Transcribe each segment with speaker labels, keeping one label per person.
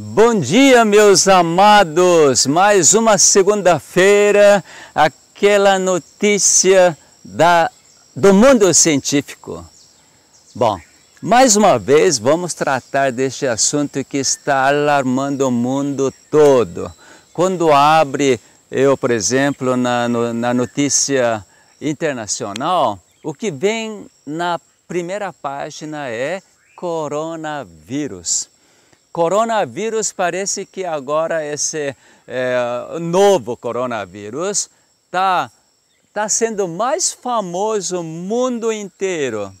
Speaker 1: Bom dia, meus amados! Mais uma segunda-feira, aquela notícia da, do mundo científico. Bom, mais uma vez vamos tratar deste assunto que está alarmando o mundo todo. Quando abre, eu, por exemplo, na, no, na notícia internacional, o que vem na primeira página é coronavírus coronavírus parece que agora esse é, novo coronavírus está tá sendo mais famoso no mundo inteiro.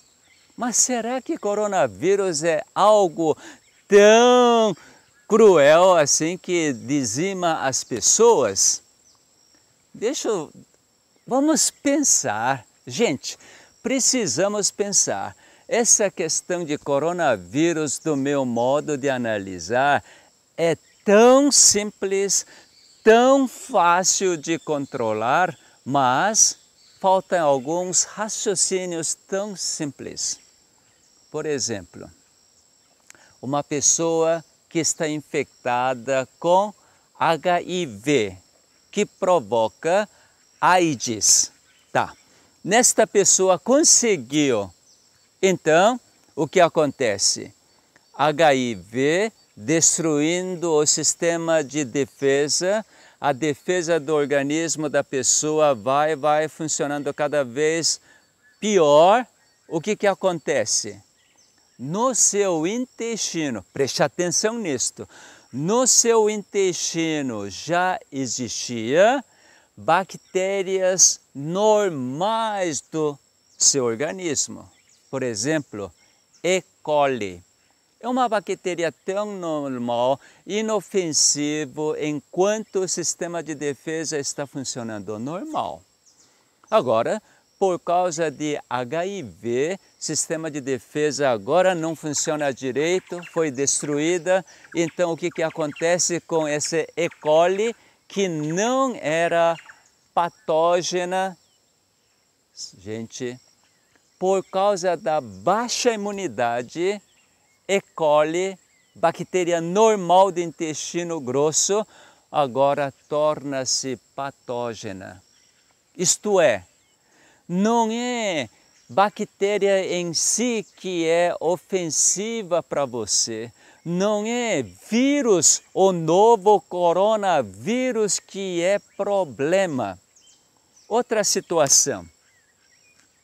Speaker 1: Mas será que coronavírus é algo tão cruel assim que dizima as pessoas? Deixa Vamos pensar. Gente, precisamos pensar. Essa questão de coronavírus, do meu modo de analisar, é tão simples, tão fácil de controlar, mas faltam alguns raciocínios tão simples. Por exemplo, uma pessoa que está infectada com HIV, que provoca AIDS. Tá. Nesta pessoa conseguiu então, o que acontece? HIV destruindo o sistema de defesa, a defesa do organismo da pessoa vai, vai funcionando cada vez pior. O que, que acontece? No seu intestino, preste atenção nisto, no seu intestino já existia bactérias normais do seu organismo por exemplo, E. coli. É uma bactéria tão normal, inofensivo, enquanto o sistema de defesa está funcionando normal. Agora, por causa de HIV, sistema de defesa agora não funciona direito, foi destruída. Então, o que, que acontece com esse E. coli que não era patógena? Gente, por causa da baixa imunidade, E. coli, bactéria normal do intestino grosso, agora torna-se patógena. Isto é, não é bactéria em si que é ofensiva para você, não é vírus, o novo coronavírus que é problema. Outra situação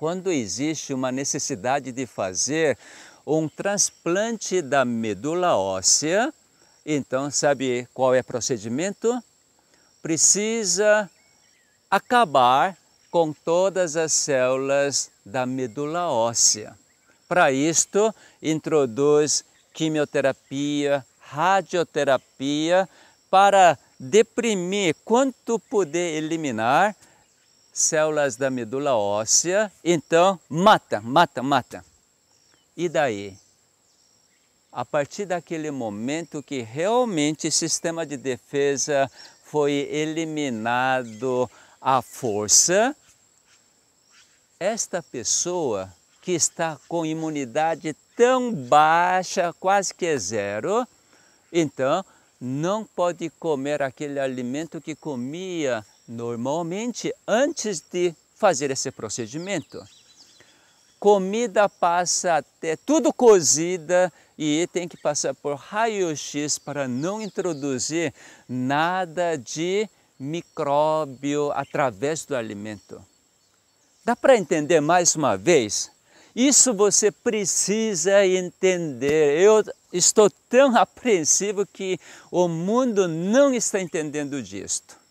Speaker 1: quando existe uma necessidade de fazer um transplante da medula óssea, então sabe qual é o procedimento? Precisa acabar com todas as células da medula óssea. Para isto, introduz quimioterapia, radioterapia para deprimir quanto poder eliminar células da medula óssea, então mata, mata, mata. E daí? A partir daquele momento que realmente o sistema de defesa foi eliminado à força, esta pessoa que está com imunidade tão baixa, quase que é zero, então não pode comer aquele alimento que comia Normalmente, antes de fazer esse procedimento, comida passa até tudo cozida e tem que passar por raio-x para não introduzir nada de micróbio através do alimento. Dá para entender mais uma vez? Isso você precisa entender. Eu estou tão apreensivo que o mundo não está entendendo disto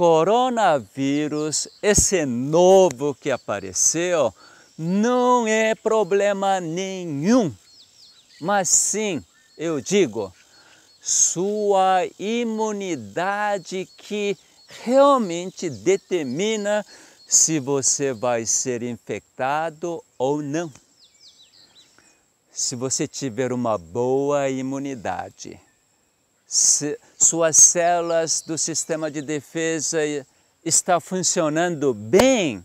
Speaker 1: coronavírus, esse novo que apareceu, não é problema nenhum. Mas sim, eu digo, sua imunidade que realmente determina se você vai ser infectado ou não. Se você tiver uma boa imunidade, se, suas células do sistema de defesa está funcionando bem,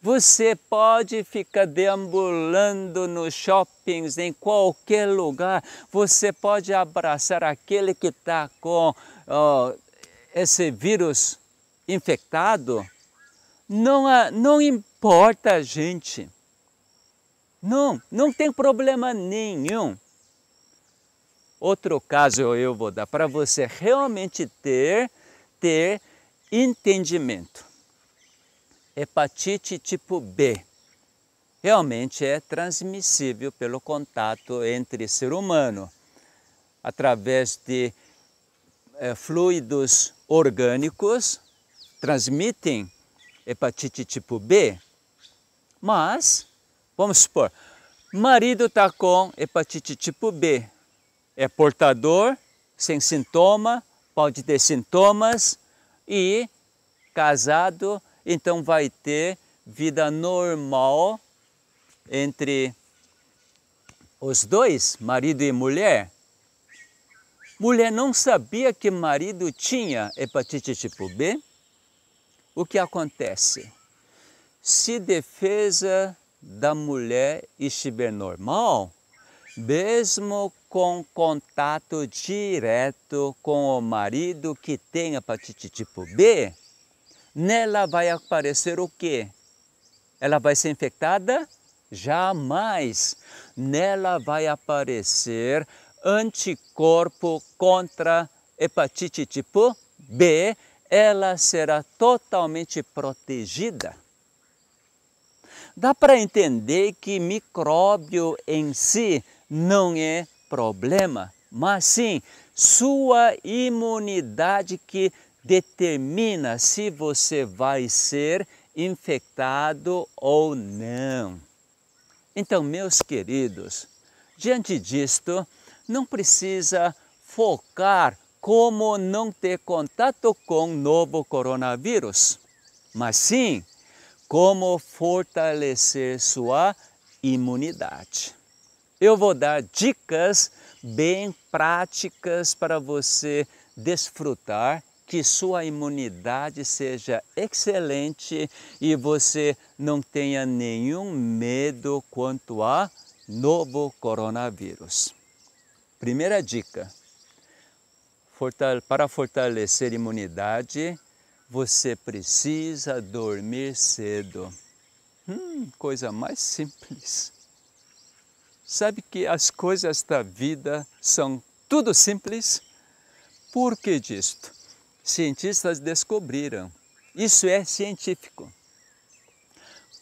Speaker 1: você pode ficar deambulando nos shoppings, em qualquer lugar. Você pode abraçar aquele que está com oh, esse vírus infectado. Não, não importa, gente. Não, não tem problema nenhum. Outro caso eu vou dar para você realmente ter, ter entendimento. Hepatite tipo B realmente é transmissível pelo contato entre ser humano, através de é, fluidos orgânicos, transmitem hepatite tipo B. Mas, vamos supor, marido está com hepatite tipo B, é portador, sem sintoma, pode ter sintomas e casado, então vai ter vida normal entre os dois, marido e mulher. Mulher não sabia que marido tinha hepatite tipo B. O que acontece? Se defesa da mulher estiver normal, mesmo com contato direto com o marido que tem hepatite tipo B, nela vai aparecer o quê? Ela vai ser infectada? Jamais! Nela vai aparecer anticorpo contra hepatite tipo B, ela será totalmente protegida. Dá para entender que micróbio em si não é problema, mas sim sua imunidade que determina se você vai ser infectado ou não. Então, meus queridos, diante disto, não precisa focar como não ter contato com novo coronavírus, mas sim como fortalecer sua imunidade eu vou dar dicas bem práticas para você desfrutar que sua imunidade seja excelente e você não tenha nenhum medo quanto a novo coronavírus. Primeira dica: para fortalecer a imunidade, você precisa dormir cedo. Hum, coisa mais simples. Sabe que as coisas da vida são tudo simples? Por que disto? Cientistas descobriram. Isso é científico.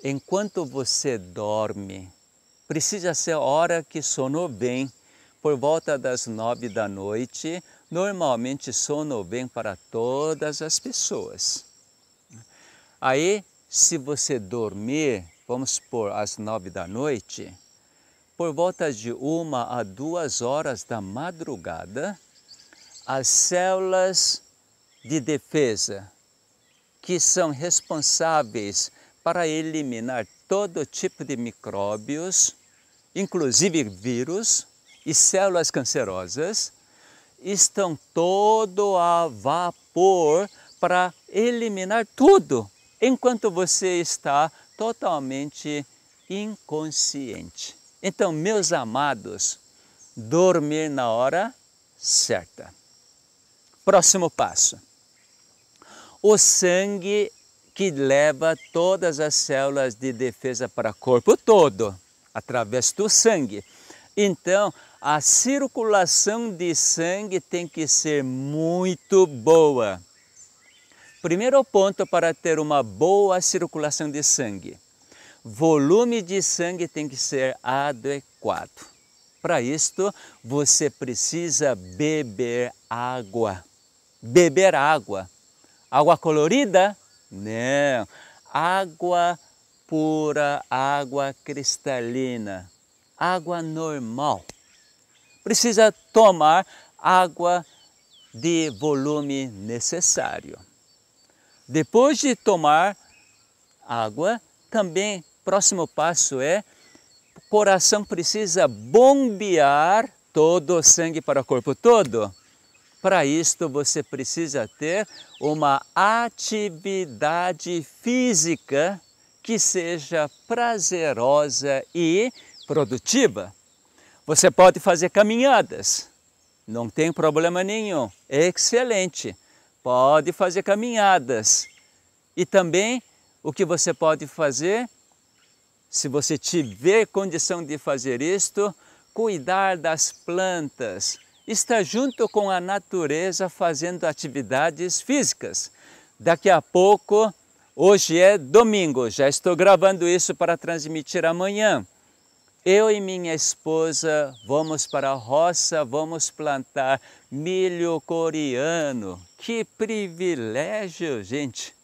Speaker 1: Enquanto você dorme, precisa ser hora que sonou bem. Por volta das nove da noite, normalmente sonou bem para todas as pessoas. Aí, se você dormir, vamos por às nove da noite, por volta de uma a duas horas da madrugada, as células de defesa, que são responsáveis para eliminar todo tipo de micróbios, inclusive vírus e células cancerosas, estão todo a vapor para eliminar tudo, enquanto você está totalmente inconsciente. Então, meus amados, dormir na hora certa. Próximo passo. O sangue que leva todas as células de defesa para o corpo todo, através do sangue. Então, a circulação de sangue tem que ser muito boa. Primeiro ponto para ter uma boa circulação de sangue: volume de sangue tem que ser adequado. Para isto, você precisa beber água. Beber água. Água colorida? Não. Água pura, água cristalina, água normal. Precisa tomar água de volume necessário. Depois de tomar água, também próximo passo é o coração precisa bombear todo o sangue para o corpo todo. Para isto você precisa ter uma atividade física que seja prazerosa e produtiva. Você pode fazer caminhadas, não tem problema nenhum, excelente. Pode fazer caminhadas. E também o que você pode fazer se você tiver condição de fazer isto, cuidar das plantas, estar junto com a natureza fazendo atividades físicas. Daqui a pouco, hoje é domingo, já estou gravando isso para transmitir amanhã. Eu e minha esposa vamos para a roça, vamos plantar milho coreano. Que privilégio, gente!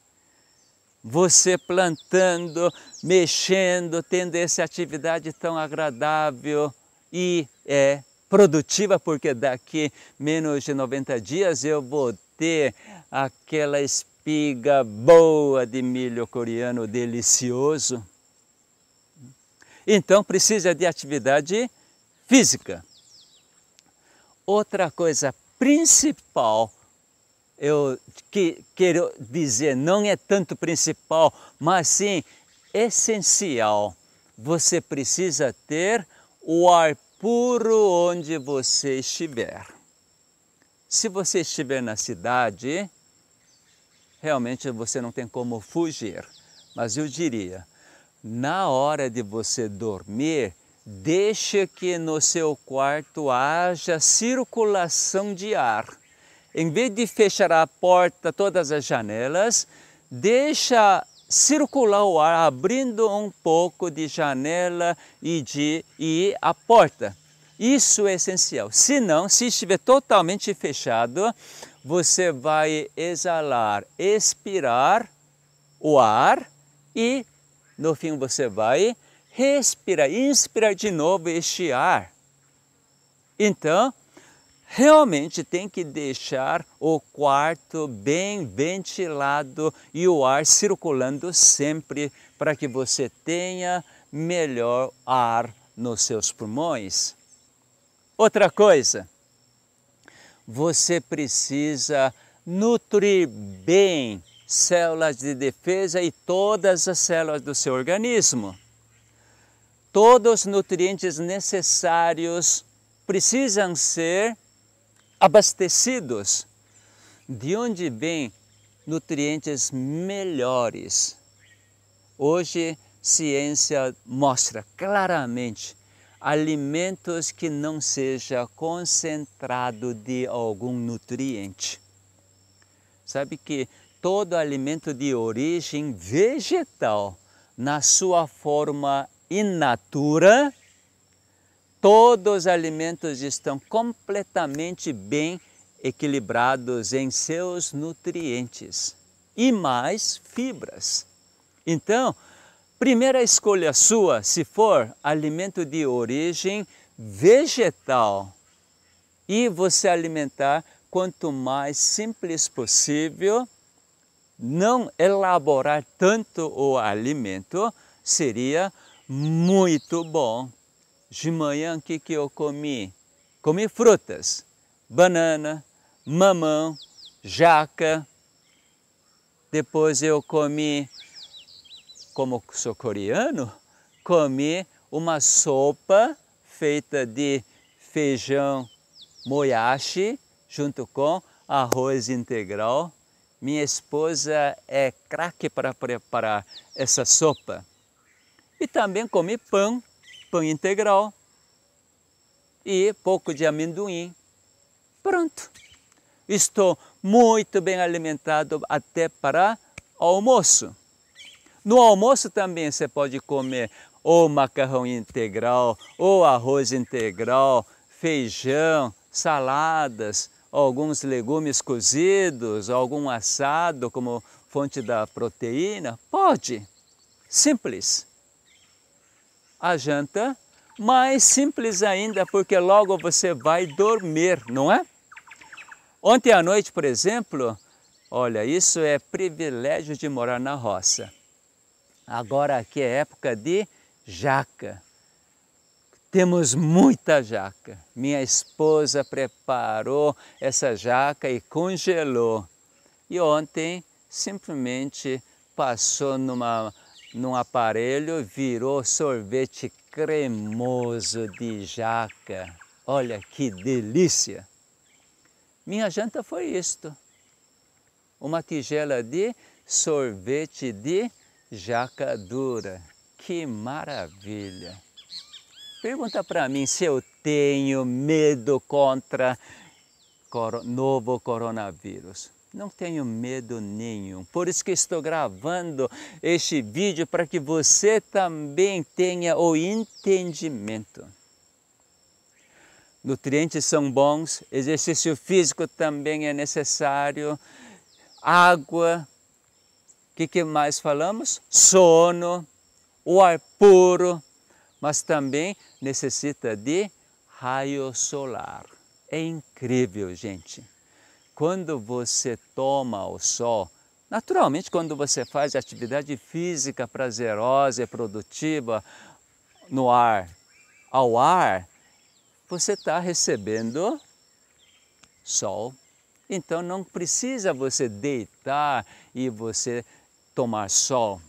Speaker 1: Você plantando, mexendo, tendo essa atividade tão agradável e é produtiva, porque daqui menos de 90 dias eu vou ter aquela espiga boa de milho coreano delicioso. Então precisa de atividade física. Outra coisa principal eu que, quero dizer, não é tanto principal, mas sim essencial. Você precisa ter o ar puro onde você estiver. Se você estiver na cidade, realmente você não tem como fugir. Mas eu diria, na hora de você dormir, deixe que no seu quarto haja circulação de ar em vez de fechar a porta, todas as janelas, deixa circular o ar, abrindo um pouco de janela e, de, e a porta. Isso é essencial. Se não, se estiver totalmente fechado, você vai exalar, expirar o ar e no fim você vai respirar, inspirar de novo este ar. Então, realmente tem que deixar o quarto bem ventilado e o ar circulando sempre para que você tenha melhor ar nos seus pulmões. Outra coisa, você precisa nutrir bem células de defesa e todas as células do seu organismo. Todos os nutrientes necessários precisam ser abastecidos, de onde vêm nutrientes melhores. Hoje, ciência mostra claramente alimentos que não seja concentrado de algum nutriente. Sabe que todo alimento de origem vegetal, na sua forma in natura, todos os alimentos estão completamente bem equilibrados em seus nutrientes e mais fibras. Então, primeira escolha sua, se for alimento de origem vegetal e você alimentar quanto mais simples possível, não elaborar tanto o alimento seria muito bom de manhã o que, que eu comi? Comi frutas, banana, mamão, jaca. Depois eu comi, como sou coreano, comi uma sopa feita de feijão moyashi junto com arroz integral. Minha esposa é craque para preparar essa sopa. E também comi pão pão integral e pouco de amendoim. Pronto! Estou muito bem alimentado até para almoço. No almoço também você pode comer ou macarrão integral, ou arroz integral, feijão, saladas, alguns legumes cozidos, algum assado como fonte da proteína. Pode! Simples! a janta, mais simples ainda, porque logo você vai dormir, não é? Ontem à noite, por exemplo, olha, isso é privilégio de morar na roça. Agora aqui é época de jaca. Temos muita jaca. Minha esposa preparou essa jaca e congelou. E ontem simplesmente passou numa num aparelho, virou sorvete cremoso de jaca. Olha que delícia! Minha janta foi isto. Uma tigela de sorvete de jaca dura. Que maravilha! Pergunta para mim se eu tenho medo contra novo coronavírus. Não tenho medo nenhum. Por isso que estou gravando este vídeo para que você também tenha o entendimento. Nutrientes são bons, exercício físico também é necessário, água, o que, que mais falamos? Sono, o ar puro, mas também necessita de raio solar. É incrível, gente quando você toma o sol, naturalmente quando você faz atividade física prazerosa e produtiva no ar, ao ar, você está recebendo sol. Então não precisa você deitar e você tomar sol.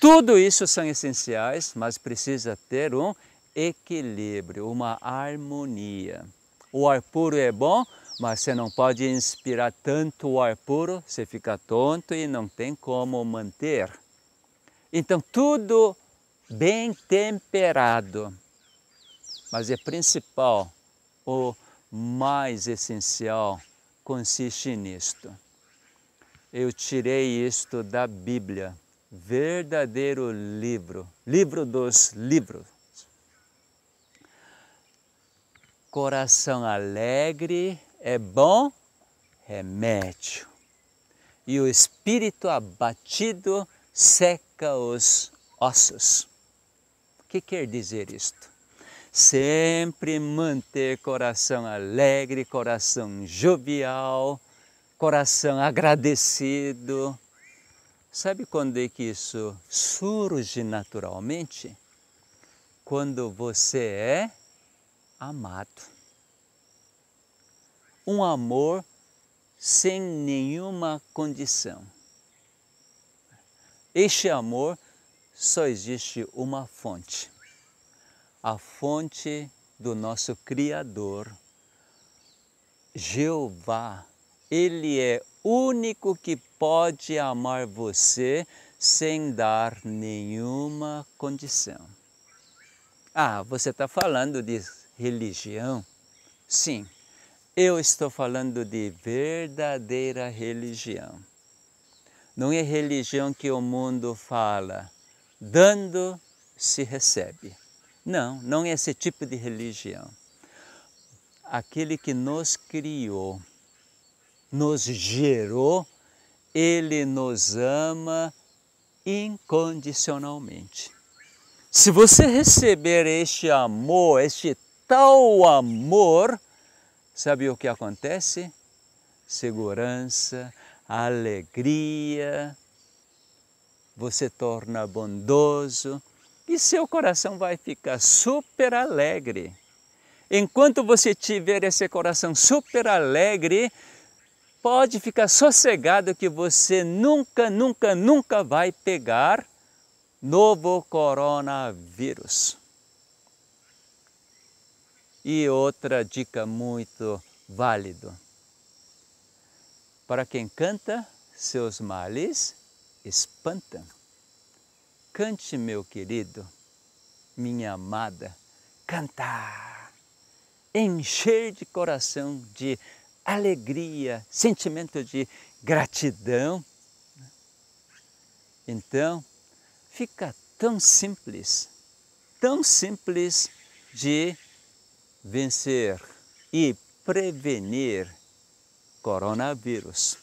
Speaker 1: Tudo isso são essenciais, mas precisa ter um equilíbrio, uma harmonia. O ar puro é bom, mas você não pode inspirar tanto o ar puro, você fica tonto e não tem como manter. Então, tudo bem temperado, mas é principal, o mais essencial consiste nisto. Eu tirei isto da Bíblia, verdadeiro livro, livro dos livros. Coração alegre é bom remédio, e o espírito abatido seca os ossos. O que quer dizer isto? Sempre manter coração alegre, coração jovial, coração agradecido. Sabe quando é que isso surge naturalmente? Quando você é amado um amor sem nenhuma condição. Este amor só existe uma fonte, a fonte do nosso Criador, Jeová. Ele é único que pode amar você sem dar nenhuma condição. Ah, você está falando de religião? Sim, eu estou falando de verdadeira religião. Não é religião que o mundo fala, dando se recebe. Não, não é esse tipo de religião. Aquele que nos criou, nos gerou, ele nos ama incondicionalmente. Se você receber este amor, este tal amor, sabe o que acontece? Segurança, alegria, você torna bondoso e seu coração vai ficar super alegre. Enquanto você tiver esse coração super alegre, pode ficar sossegado que você nunca, nunca, nunca vai pegar novo coronavírus. E outra dica muito válida. Para quem canta, seus males espantam. Cante, meu querido, minha amada, cantar, encher de coração de alegria, sentimento de gratidão. Então, fica tão simples, tão simples de vencer e prevenir coronavírus.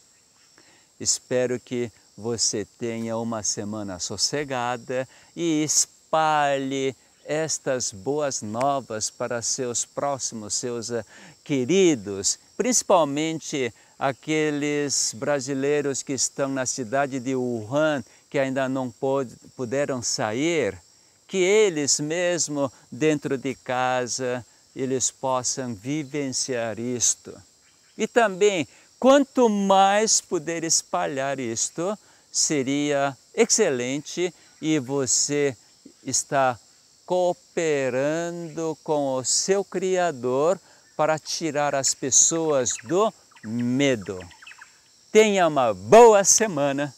Speaker 1: Espero que você tenha uma semana sossegada e espalhe estas boas novas para seus próximos, seus eh, queridos, principalmente aqueles brasileiros que estão na cidade de Wuhan, que ainda não puderam sair, que eles mesmo dentro de casa eles possam vivenciar isto. E também, quanto mais puder espalhar isto, seria excelente e você está cooperando com o seu Criador para tirar as pessoas do medo. Tenha uma boa semana!